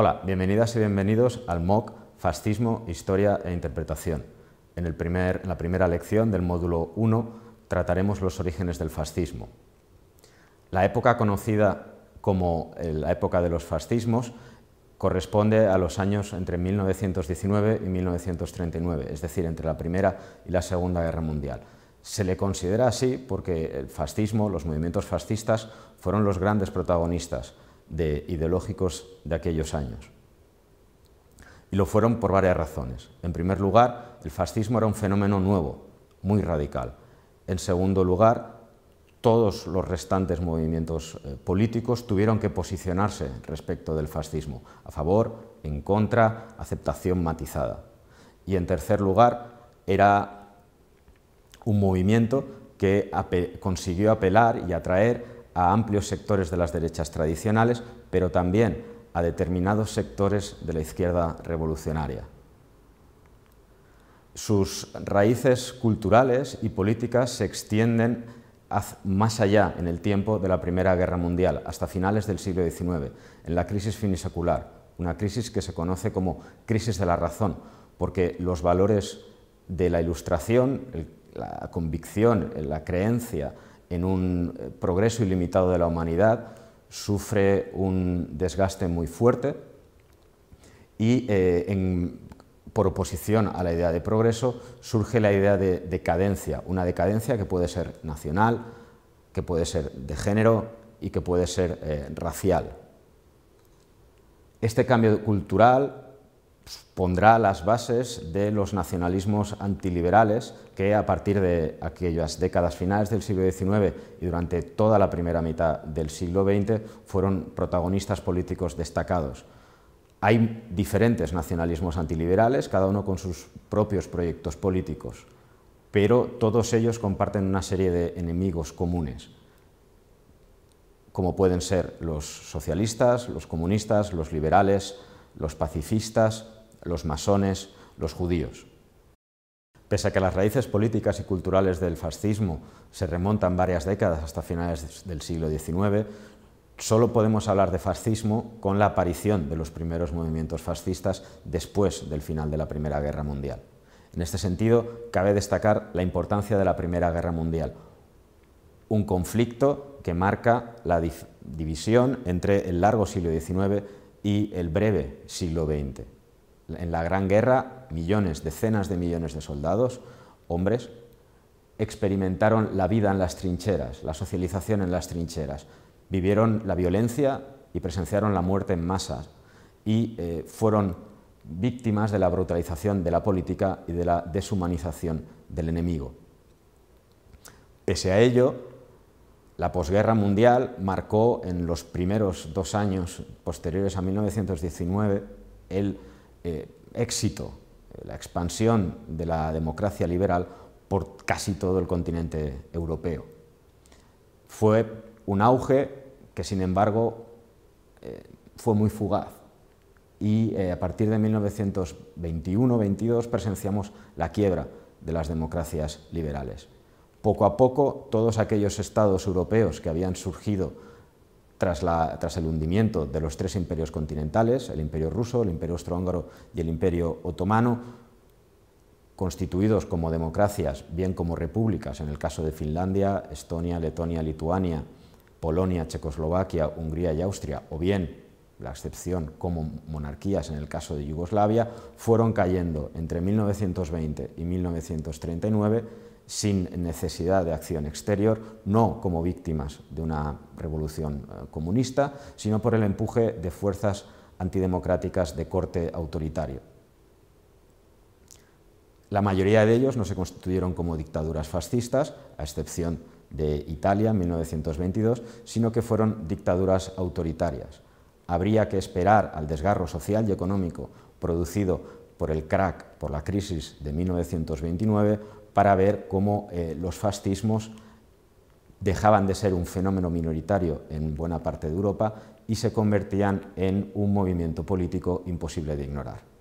Hola, bienvenidas y bienvenidos al MOOC Fascismo, Historia e Interpretación. En, la primera lección del módulo 1 trataremos los orígenes del fascismo. La época conocida como eh, la época de los fascismos corresponde a los años entre 1919 y 1939, es decir, entre la Primera y la Segunda Guerra Mundial. Se le considera así porque el fascismo, los movimientos fascistas, fueron los grandes protagonistas de ideológicos de aquellos años. Y lo fueron por varias razones. En primer lugar, el fascismo era un fenómeno nuevo, muy radical. En segundo lugar, todos los restantes movimientos eh, políticos tuvieron que posicionarse respecto del fascismo, a favor, en contra, aceptación matizada. Y en tercer lugar, era un movimiento que consiguió apelar y atraer a amplios sectores de las derechas tradicionales, pero también a determinados sectores de la izquierda revolucionaria. Sus raíces culturales y políticas se extienden más allá en el tiempo de la Primera Guerra Mundial, hasta finales del siglo XIX, en la crisis finisecular, una crisis que se conoce como crisis de la razón, porque los valores de la ilustración, la convicción, la creencia, en un eh, progreso ilimitado de la humanidad, sufre un desgaste muy fuerte y eh, por oposición a la idea de progreso surge la idea de decadencia, una decadencia que puede ser nacional, que puede ser de género y que puede ser eh, racial. Este cambio cultural pondrá las bases de los nacionalismos antiliberales que a partir de aquellas décadas finales del siglo XIX y durante toda la primera mitad del siglo XX fueron protagonistas políticos destacados. Hay diferentes nacionalismos antiliberales, cada uno con sus propios proyectos políticos, pero todos ellos comparten una serie de enemigos comunes, como pueden ser los socialistas, los comunistas, los liberales, los pacifistas, los masones, los judíos. Pese a que las raíces políticas y culturales del fascismo se remontan varias décadas hasta finales del siglo XIX, solo podemos hablar de fascismo con la aparición de los primeros movimientos fascistas después del final de la Primera Guerra Mundial. En este sentido, cabe destacar la importancia de la Primera Guerra Mundial, un conflicto que marca la división entre el largo siglo XIX y el breve siglo XX en la Gran Guerra millones, decenas de millones de soldados, hombres, experimentaron la vida en las trincheras, la socialización en las trincheras, vivieron la violencia y presenciaron la muerte en masas y eh, fueron víctimas de la brutalización de la política y de la deshumanización del enemigo. Pese a ello, la posguerra mundial marcó en los primeros dos años posteriores a 1919 el eh, éxito, eh, la expansión de la democracia liberal por casi todo el continente europeo. Fue un auge que, sin embargo, eh, fue muy fugaz y a partir de 1921-22 presenciamos la quiebra de las democracias liberales. Poco a poco, todos aquellos estados europeos que habían surgido tras, el hundimiento de los tres imperios continentales, el imperio ruso, el imperio austrohúngaro y el imperio otomano, constituidos como democracias, bien como repúblicas, en el caso de Finlandia, Estonia, Letonia, Lituania, Polonia, Checoslovaquia, Hungría y Austria, o bien la excepción como monarquías en el caso de Yugoslavia, fueron cayendo entre 1920 y 1939 sin necesidad de acción exterior, no como víctimas de una revolución eh, comunista, sino por el empuje de fuerzas antidemocráticas de corte autoritario. La mayoría de ellos no se constituyeron como dictaduras fascistas, a excepción de Italia en 1922, sino que fueron dictaduras autoritarias. Habría que esperar al desgarro social y económico producido por el crack, por la crisis de 1929, para ver cómo eh, los fascismos dejaban de ser un fenómeno minoritario en buena parte de Europa y se convertían en un movimiento político imposible de ignorar.